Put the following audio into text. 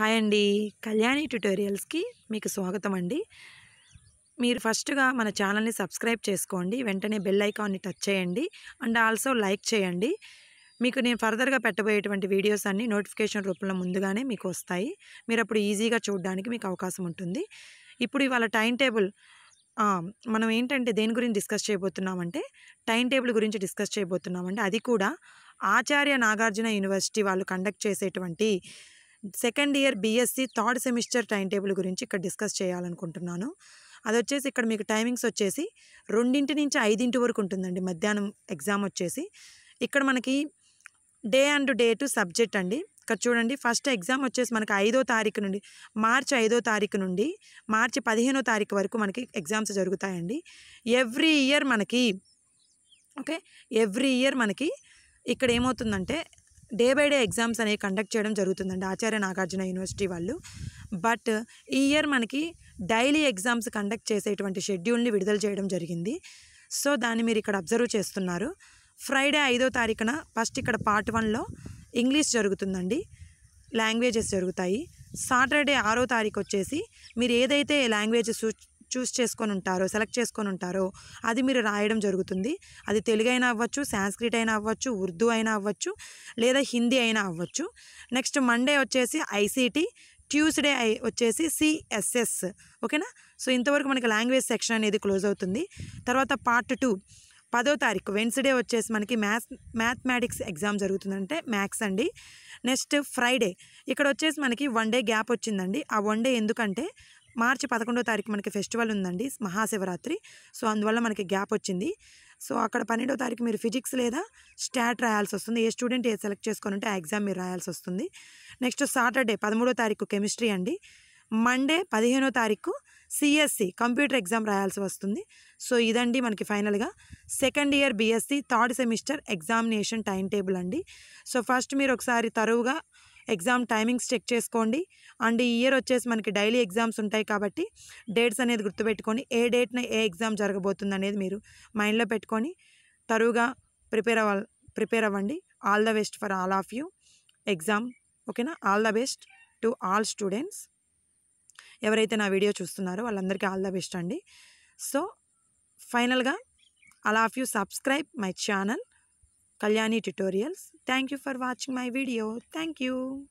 Hi అండి కళ్యాణి ట్యూటోరియల్స్కి మీకు స్వాగతం అండి మీరు ఫస్ట్గా మన ఛానల్ని సబ్స్క్రైబ్ చేసుకోండి వెంటనే బెల్ ఐకాన్ని టచ్ చేయండి అండ్ ఆల్సో లైక్ చేయండి మీకు నేను ఫర్దర్గా పెట్టబోయేటువంటి వీడియోస్ అన్నీ నోటిఫికేషన్ రూపంలో ముందుగానే మీకు వస్తాయి మీరు అప్పుడు ఈజీగా చూడడానికి మీకు అవకాశం ఉంటుంది ఇప్పుడు ఇవాళ టైం టేబుల్ మనం ఏంటంటే దేని గురించి డిస్కస్ చేయబోతున్నామంటే టైం టేబుల్ గురించి డిస్కస్ చేయబోతున్నామంటే అది కూడా ఆచార్య నాగార్జున యూనివర్సిటీ వాళ్ళు కండక్ట్ చేసేటువంటి second year BSc third semester time table గురించి ఇక్కడ డిస్కస్ చేయాలనుకుంటున్నాను అది వచ్చేసి ఇక్కడ మీకు టైమింగ్స్ వచ్చేసి రెండింటి నుంచి ఐదింటి వరకు ఉంటుందండి మధ్యాహ్నం ఎగ్జామ్ వచ్చేసి ఇక్కడ మనకి day and day two subject అండి ఇక్కడ చూడండి ఫస్ట్ ఎగ్జామ్ వచ్చేసి మనకి ఐదో తారీఖు నుండి మార్చి ఐదో తారీఖు నుండి మార్చి పదిహేనో తారీఖు వరకు మనకి ఎగ్జామ్స్ జరుగుతాయండి ఎవ్రీ ఇయర్ మనకి ఓకే ఎవ్రీ ఇయర్ మనకి ఇక్కడ ఏమవుతుందంటే డే బై డే ఎగ్జామ్స్ అనేవి కండక్ట్ చేయడం జరుగుతుందండి ఆచార్య నాగార్జున యూనివర్సిటీ వాళ్ళు బట్ ఈ ఇయర్ మనకి డైలీ ఎగ్జామ్స్ కండక్ట్ చేసేటువంటి షెడ్యూల్ని విడుదల చేయడం జరిగింది సో దాన్ని మీరు ఇక్కడ అబ్జర్వ్ చేస్తున్నారు ఫ్రైడే ఐదో తారీఖున ఫస్ట్ ఇక్కడ పార్ట్ వన్లో ఇంగ్లీష్ జరుగుతుందండి లాంగ్వేజెస్ జరుగుతాయి సాటర్డే ఆరో తారీఖు వచ్చేసి మీరు ఏదైతే లాంగ్వేజెస్ చూస్ చేసుకొని ఉంటారో సెలెక్ట్ చేసుకొని ఉంటారో అది మీరు రాయడం జరుగుతుంది అది తెలుగు అయినా అవ్వచ్చు సాంస్క్రిట్ అయినా అవ్వచ్చు ఉర్దూ అయినా అవ్వచ్చు లేదా హిందీ అయినా అవ్వచ్చు నెక్స్ట్ మండే వచ్చేసి ఐసీటీ ట్యూస్డే వచ్చేసి సిఎస్ఎస్ ఓకేనా సో ఇంతవరకు మనకి లాంగ్వేజ్ సెక్షన్ అనేది క్లోజ్ అవుతుంది తర్వాత పార్ట్ టూ పదో తారీఖు వెన్స్డే వచ్చేసి మనకి మ్యాథ్స్ మ్యాథమెటిక్స్ ఎగ్జామ్ జరుగుతుందంటే మ్యాథ్స్ అండి నెక్స్ట్ ఫ్రైడే ఇక్కడ వచ్చేసి మనకి వన్ డే గ్యాప్ వచ్చిందండి ఆ వన్ డే ఎందుకంటే మార్చి పదకొండో తారీఖు మనకి ఫెస్టివల్ ఉందండి మహాశివరాత్రి సో అందువల్ల మనకి గ్యాప్ వచ్చింది సో అక్కడ పన్నెండో తారీఖు మీరు ఫిజిక్స్ లేదా స్టాట్ రాయాల్సి వస్తుంది ఏ స్టూడెంట్ ఏ సెలెక్ట్ చేసుకొని ఉంటే ఆ ఎగ్జామ్ మీరు రాయాల్సి వస్తుంది నెక్స్ట్ సాటర్డే పదమూడో తారీఖు కెమిస్ట్రీ అండి మండే పదిహేనో తారీఖు సిఎస్సి కంప్యూటర్ ఎగ్జామ్ రాయాల్సి వస్తుంది సో ఇదండి మనకి ఫైనల్గా second year BSc third semester examination time table అండి సో ఫస్ట్ మీరు ఒకసారి తరువుగా ఎగ్జామ్ టైమింగ్స్ చెక్ చేసుకోండి అండ్ ఈ ఇయర్ వచ్చేసి మనకి డైలీ ఎగ్జామ్స్ ఉంటాయి కాబట్టి డేట్స్ అనేది గుర్తుపెట్టుకొని ఏ డేట్న ఏ ఎగ్జామ్ జరగబోతుంది అనేది మీరు మైండ్లో పెట్టుకొని తరువుగా ప్రిపేర్ అవ్వ ప్రిపేర్ అవ్వండి all the best for all of you exam ఓకేనా all the best to all students ఎవరైతే నా వీడియో చూస్తున్నారో వాళ్ళందరికీ ఆల్ ద బెస్ట్ అండి సో ఫైనల్గా all of you subscribe my channel Kalyani Tutorials. Thank you for watching my video. Thank you.